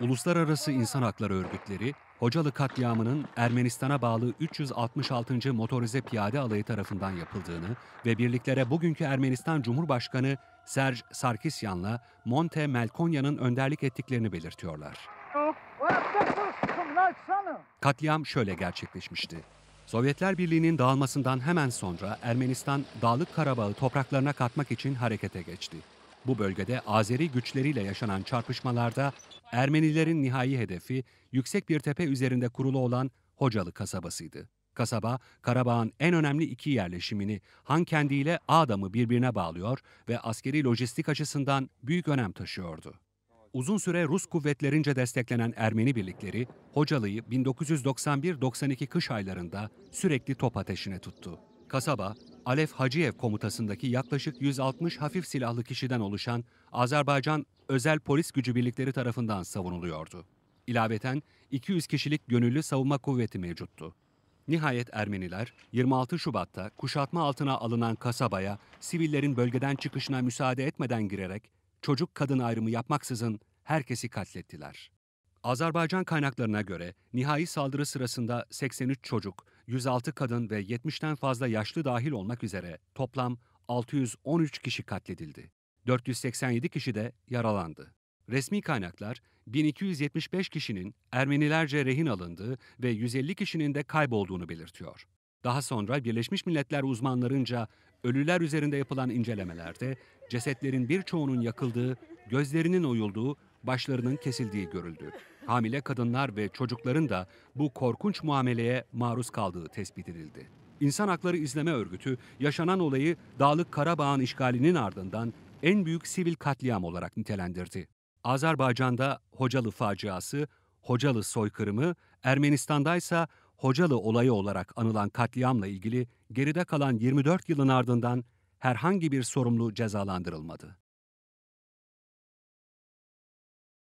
Uluslararası İnsan Hakları Örgütleri, Hocalı katliamının Ermenistan'a bağlı 366. Motorize Piyade Alayı tarafından yapıldığını ve birliklere bugünkü Ermenistan Cumhurbaşkanı Serj Sarkisyan'la Monte Melkonya'nın önderlik ettiklerini belirtiyorlar. Katliam şöyle gerçekleşmişti. Sovyetler Birliği'nin dağılmasından hemen sonra Ermenistan Dağlık Karabağ'ı topraklarına katmak için harekete geçti. Bu bölgede Azeri güçleriyle yaşanan çarpışmalarda Ermenilerin nihai hedefi yüksek bir tepe üzerinde kurulu olan Hocalı kasabasıydı. Kasaba, Karabağ'ın en önemli iki yerleşimini han Hankendi ile adamı birbirine bağlıyor ve askeri lojistik açısından büyük önem taşıyordu. Uzun süre Rus kuvvetlerince desteklenen Ermeni birlikleri Hocalı'yı 1991-92 kış aylarında sürekli top ateşine tuttu. Kasaba Alef Hacıyev komutasındaki yaklaşık 160 hafif silahlı kişiden oluşan Azerbaycan Özel Polis Gücü Birlikleri tarafından savunuluyordu. İlaveten 200 kişilik gönüllü savunma kuvveti mevcuttu. Nihayet Ermeniler 26 Şubat'ta kuşatma altına alınan kasabaya sivillerin bölgeden çıkışına müsaade etmeden girerek çocuk kadın ayrımı yapmaksızın herkesi katlettiler. Azerbaycan kaynaklarına göre nihai saldırı sırasında 83 çocuk, 106 kadın ve 70'ten fazla yaşlı dahil olmak üzere toplam 613 kişi katledildi. 487 kişi de yaralandı. Resmi kaynaklar 1275 kişinin Ermenilerce rehin alındığı ve 150 kişinin de kaybolduğunu belirtiyor. Daha sonra Birleşmiş Milletler uzmanlarınca ölüler üzerinde yapılan incelemelerde cesetlerin birçoğunun yakıldığı, gözlerinin oyulduğu, başlarının kesildiği görüldü hamile kadınlar ve çocukların da bu korkunç muameleye maruz kaldığı tespit edildi. İnsan Hakları İzleme Örgütü yaşanan olayı Dağlık Karabağ'ın işgalinin ardından en büyük sivil katliam olarak nitelendirdi. Azerbaycan'da Hocalı faciası, Hocalı soykırımı, Ermenistan'daysa Hocalı olayı olarak anılan katliamla ilgili geride kalan 24 yılın ardından herhangi bir sorumlu cezalandırılmadı.